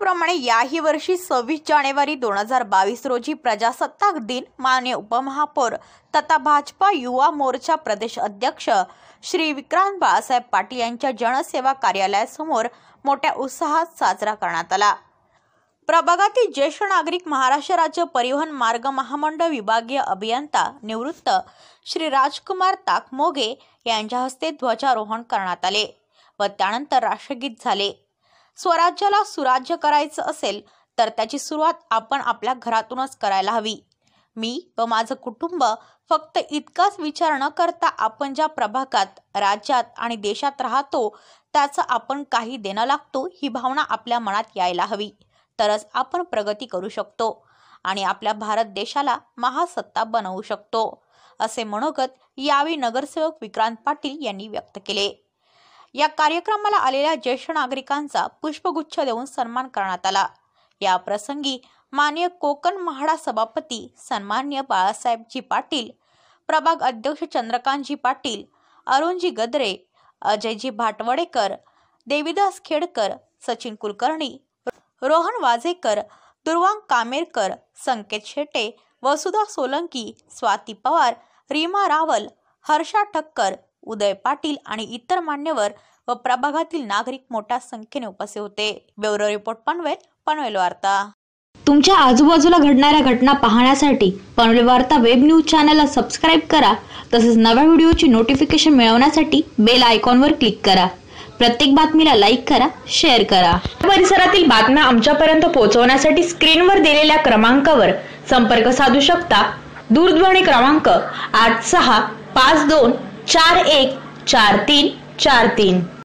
प्रमाणे याही वर्षी सव्वीस जानेवारी दोन हजार बावीस रोजी प्रजासत्ताक दिन मान्य उपमहापौर तथा भाजपा युवा मोर्चा प्रदेश अध्यक्ष श्री विक्रांत बाळासाहेब पाटील यांच्या जनसेवा कार्यालयासमोर मोठ्या उत्साहात साजरा करण्यात आला प्रभागातील ज्येष्ठ नागरिक महाराष्ट्र राज्य परिवहन मार्ग महामंडळ विभागीय अभियंता निवृत्त श्री राजकुमार ताकमोगे यांच्या हस्ते ध्वजारोहण करण्यात आले व त्यानंतर राष्ट्रगीत झाले स्वराज्याला सुराज्य करायचं असेल तर त्याची सुरुवात आपण आपल्या घरातूनच करायला हवी मी व माझं कुटुंब फक्त इतकाच विचार न करता आपण ज्या प्रभागात राज्यात आणि देशात राहतो त्याचं आपण काही देणं लागतो ही भावना आपल्या मनात यायला हवी तरच आपण प्रगती करू शकतो आणि आपल्या भारत देशाला महासत्ता बनवू शकतो असे मनोगत यावेळी नगरसेवक विक्रांत पाटील यांनी व्यक्त केले या कार्यक्रमाला आलेल्या ज्येष्ठ नागरिकांचा पुष्पगुच्छ देऊन सन्मान करण्यात आला या प्रसंगी मान्य कोकण महाडा सभापती सन्मान्य बाळासाहेबजी पाटील प्रभाग अध्यक्ष चंद्रकांतजी पाटील अरुणजी गदरे अजयजी भाटवडेकर देवीदास खेडकर सचिन कुलकर्णी रोहन वाजेकर दुर्वांग कामेरकर संकेत शेटे वसुधा सोलंकी स्वाती पवार रीमा रावल हर्षा ठक्कर उदय पाटील आणि इतर मान्यवर व प्रभागातील नागरिक मोठ्या संख्येने उपस्थित होते ब्युरो रिपोर्ट पनवेल पनवेल वार्ता तुमच्या आजूबाजूला घडणाऱ्या घटना पाहण्यासाठी पनवेल वार्ता वेब न्यूज चॅनलला सबस्क्राईब करा तसेच नव्या व्हिडिओची नोटिफिकेशन मिळवण्यासाठी बेल आयकॉनवर क्लिक करा प्रत्येक बातमीला लाईक करा शेअर करा परिसरातील बातम्या आमच्यापर्यंत पोहोचवण्यासाठी स्क्रीनवर दिलेल्या क्रमांकावर संपर्क साधू शकता दूरध्वनी क्रमांक आठ सहा पाच दोन चार एक चार तीन चार तीन